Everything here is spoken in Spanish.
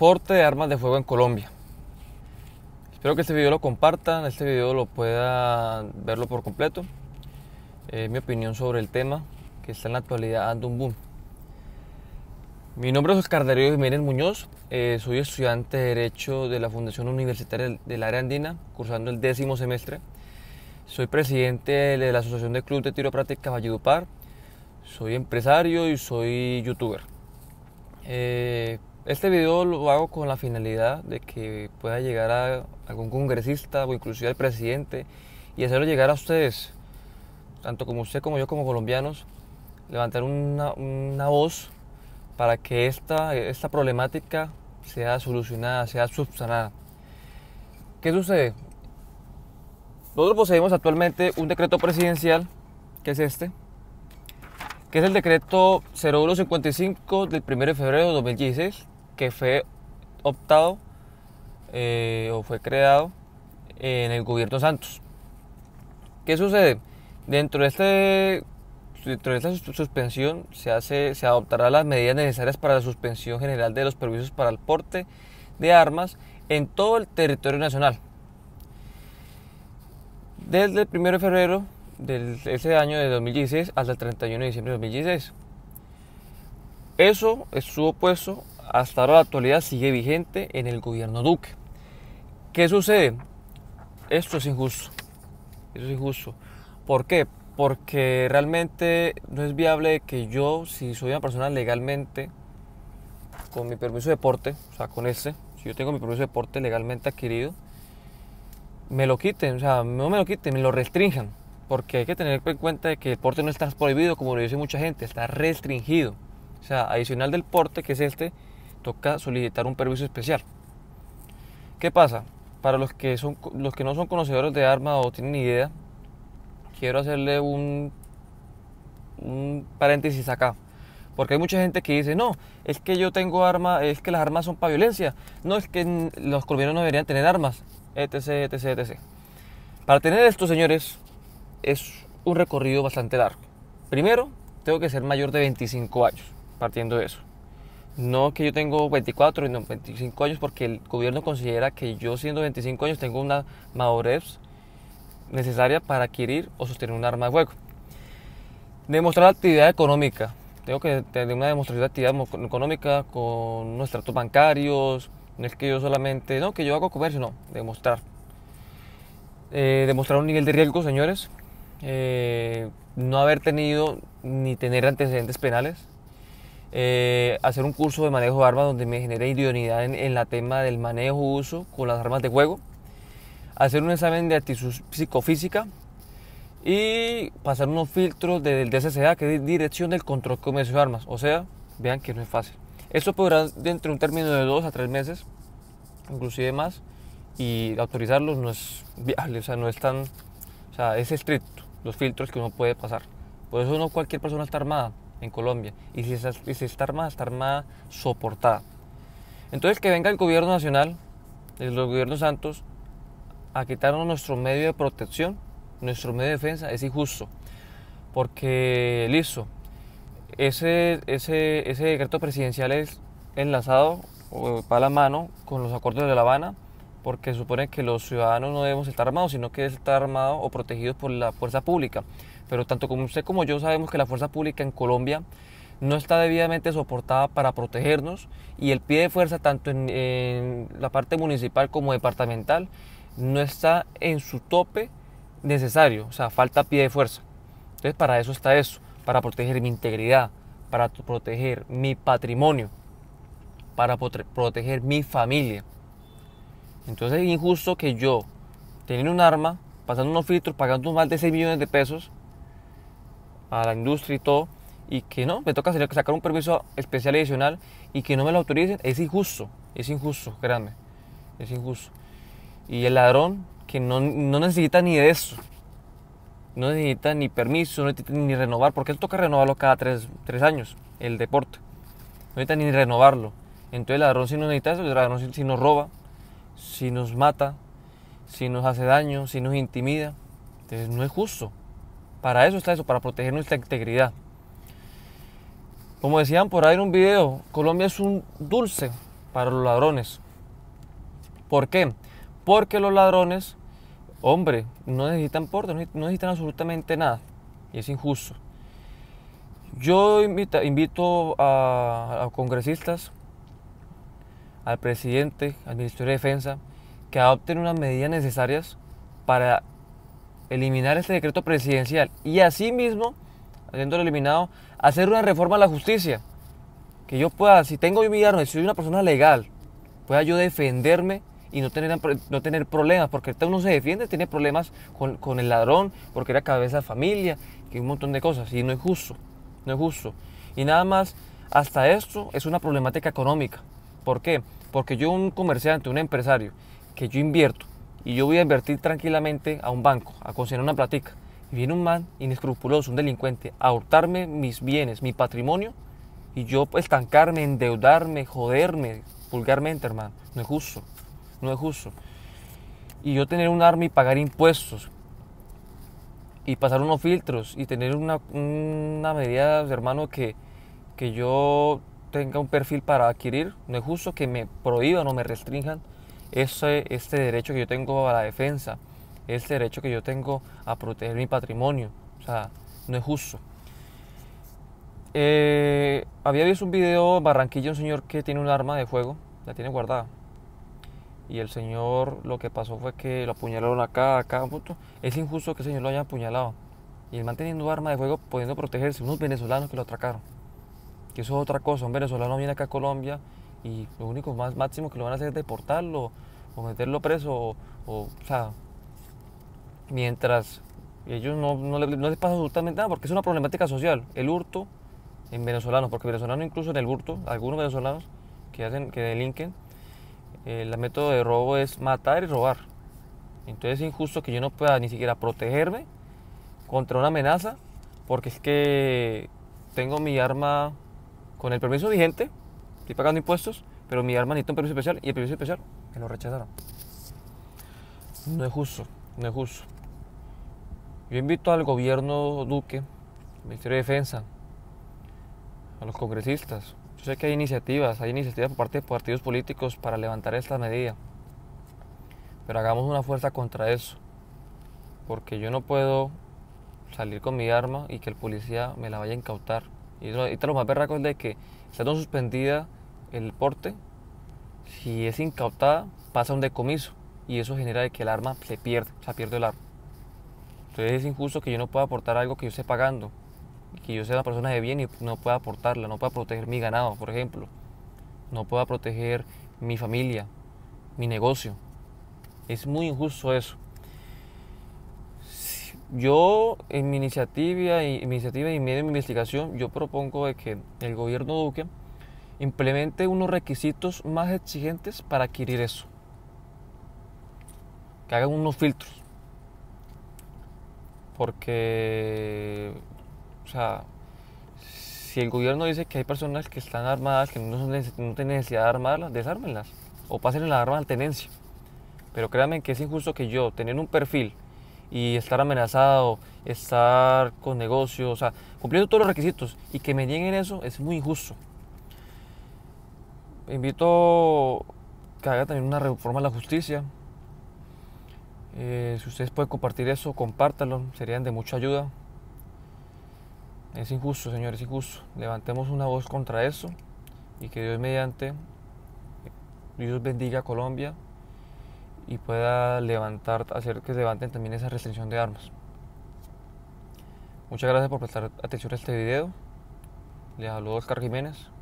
porte de armas de fuego en Colombia. Espero que este video lo compartan, este video lo puedan verlo por completo. Eh, mi opinión sobre el tema que está en la actualidad dando un boom. Mi nombre es Oscar Darío Jiménez Muñoz, eh, soy estudiante de Derecho de la Fundación Universitaria del Área Andina, cursando el décimo semestre. Soy presidente de la Asociación de Club de Tiro Práctica Valledupar, soy empresario y soy youtuber. Eh, este video lo hago con la finalidad de que pueda llegar a algún congresista o inclusive al presidente y hacerlo llegar a ustedes, tanto como usted como yo como colombianos, levantar una, voz para que esta, esta problemática sea solucionada, sea subsanada. ¿Qué sucede? Nosotros poseemos actualmente un decreto presidencial, que es este, que es el decreto 0155 del 1 de febrero de 2016, que fue optado eh, o fue creado en el gobierno Santos. ¿Qué sucede? Dentro de, este, esta suspensión se, hace, se adoptará las medidas necesarias para la suspensión general de los permisos para el porte de armas en todo el territorio nacional. Desde el 1 de febrero de ese año de 2016 hasta el 31 de diciembre de 2016. Eso estuvo puesto hasta ahora la actualidad sigue vigente en el gobierno Duque. ¿Qué sucede? Esto es injusto. es injusto. ¿Por qué? Porque realmente no es viable que yo, si soy una persona legalmente, con mi permiso de porte o sea, con este, si yo tengo mi permiso de porte legalmente adquirido, me lo quiten, o sea, no me lo quiten, me lo restrinjan. Porque hay que tener en cuenta que el porte no está prohibido, como lo dice mucha gente, está restringido. O sea, adicional del porte, que es este, toca solicitar un permiso especial. ¿Qué pasa? Para los que, son, los que no son conocedores de armas o tienen idea, quiero hacerle un, un paréntesis acá. Porque hay mucha gente que dice, no, es que yo tengo armas, es que las armas son para violencia. No, es que los colombianos no deberían tener armas, etc, etc, etc. Para tener esto, señores, es un recorrido bastante largo. Primero, tengo que ser mayor de 25 años, partiendo de eso. No que yo tengo 24 y no 25 años porque el gobierno considera que yo siendo 25 años tengo una madurez necesaria para adquirir o sostener un arma de fuego. Demostrar actividad económica. Tengo que tener una demostración de actividad económica con unos tratos bancarios. No es que yo solamente, no, que yo hago comercio, no, demostrar. Eh, demostrar un nivel de riesgo, señores. Eh, no haber tenido ni tener antecedentes penales. Eh, hacer un curso de manejo de armas donde me genere idoneidad en, la tema del manejo uso con las armas de juego, hacer un examen de actitud psicofísica y pasar unos filtros del DCCA que es Dirección del Control Comercio de Armas. O sea, vean que no es fácil. Esto podrá dentro de un término de dos a tres meses, inclusive más, y autorizarlos no es viable, o sea, no es tan, o sea, es estricto los filtros que uno puede pasar. Por eso no cualquier persona está armada en Colombia. Y si, esa, está armada, soportada. Entonces que venga el gobierno nacional, eh, los gobiernos Santos, a quitarnos nuestro medio de protección, nuestro medio de defensa, es injusto. Porque, listo, ese, ese, ese decreto presidencial es enlazado para la mano con los acuerdos de La Habana porque supone que los ciudadanos no debemos estar armados, sino que estar armados o protegidos por la fuerza pública. Pero tanto como usted como yo sabemos que la fuerza pública en Colombia no está debidamente soportada para protegernos y el pie de fuerza tanto en, en la parte municipal como departamental no está en su tope necesario, o sea, falta pie de fuerza. Entonces para eso está eso, para proteger mi integridad, para proteger mi patrimonio, para proteger mi familia. Entonces es injusto que yo, teniendo un arma, pasando unos filtros, pagando más de 6 millones de pesos a la industria y todo, y que no, me toca sacar un permiso especial adicional y que no me lo autoricen, es injusto, es injusto, créanme, es injusto. Y el ladrón que no, necesita ni de eso, no necesita ni permiso, no necesita ni renovar, porque él toca renovarlo cada 3 años, el deporte, no necesita ni renovarlo. Entonces el ladrón si no necesita eso, el ladrón si no roba, si nos mata, si nos hace daño, si nos intimida. Entonces no es justo. Para eso está eso, para proteger nuestra integridad. Como decían por ahí en un video, Colombia es un dulce para los ladrones. ¿Por qué? Porque los ladrones, hombre, no necesitan porte, no necesitan absolutamente nada. Y es injusto. Yo invito, a, a congresistas al presidente, al Ministerio de Defensa, que adopten unas medidas necesarias para eliminar este decreto presidencial y asimismo, haciéndolo eliminado, hacer una reforma a la justicia. Que yo pueda, si tengo mi arma, si soy una persona legal, pueda yo defenderme y no tener, no tener problemas, porque uno se defiende, tiene problemas con, con el ladrón, porque era cabeza de familia, que un montón de cosas, y no es justo, no es justo. Y nada más, hasta esto es una problemática económica. ¿Por qué? Porque yo un comerciante, un empresario, que yo invierto y yo voy a invertir tranquilamente a un banco, a conseguir una platica, y viene un man inescrupuloso, un delincuente, a hurtarme mis bienes, mi patrimonio, y yo pues, estancarme, endeudarme, joderme vulgarmente, hermano. No es justo, no es justo. Y yo tener un arma y pagar impuestos, y pasar unos filtros, y tener una, una medida, hermano, que, que yo tenga un perfil para adquirir. No es justo que me prohíban o me restrinjan ese, este derecho que yo tengo a la defensa, este derecho que yo tengo a proteger mi patrimonio. O sea, no es justo. Eh, había visto un video en Barranquilla, un señor que tiene un arma de fuego, la tiene guardada. Y el señor lo que pasó fue que lo apuñalaron acá, acá, punto. Es injusto que el señor lo haya apuñalado. Y el manteniendo arma de fuego, pudiendo protegerse, unos venezolanos que lo atracaron eso es otra cosa. Un venezolano viene acá a Colombia y lo único más máximo que lo van a hacer es deportarlo o meterlo preso. O, o, sea, mientras ellos no, no les pasa absolutamente nada porque es una problemática social. El hurto en venezolanos, porque venezolanos incluso en el hurto, algunos venezolanos que, hacen, que delinquen, eh, el método de robo es matar y robar. Entonces es injusto que yo no pueda ni siquiera protegerme contra una amenaza porque es que tengo mi arma con el permiso vigente, estoy pagando impuestos, pero mi arma necesita un permiso especial y el permiso especial me lo rechazaron. No es justo, no es justo. Yo invito al gobierno Duque, al Ministerio de Defensa, a los congresistas. Yo sé que hay iniciativas, hay iniciativas por parte de partidos políticos para levantar esta medida. Pero hagamos una fuerza contra eso. Porque yo no puedo salir con mi arma y que el policía me la vaya a incautar. Y está lo más perraco es de que estando suspendida el porte, si es incautada, pasa un decomiso. Y eso genera que el arma se pierde, se sea, pierde el arma. Entonces es injusto que yo no pueda aportar algo que yo esté pagando. Que yo sea una persona de bien y no pueda aportarla, no pueda proteger mi ganado, por ejemplo. No pueda proteger mi familia, mi negocio. Es muy injusto eso. Yo, en mi iniciativa y, en iniciativa y medio mi investigación, yo propongo que el gobierno Duque implemente unos requisitos más exigentes para adquirir eso. Que hagan unos filtros. Porque, o sea, si el gobierno dice que hay personas que están armadas, que no, tienen necesidad de armarlas, desármenlas o pasen las armas al tenencia. Pero créanme que es injusto que yo, tener un perfil y estar amenazado, estar con negocios, o sea, cumpliendo todos los requisitos y que me nieguen eso es muy injusto. Invito que haga también una reforma a la justicia. Eh, si ustedes pueden compartir eso, compártanlo, serían de mucha ayuda. Es injusto, señores, es injusto. Levantemos una voz contra eso y que Dios mediante, Dios bendiga a Colombia, y pueda levantar, hacer que levanten también esa restricción de armas. Muchas gracias por prestar atención a este video. Les saludo Oscar Jiménez.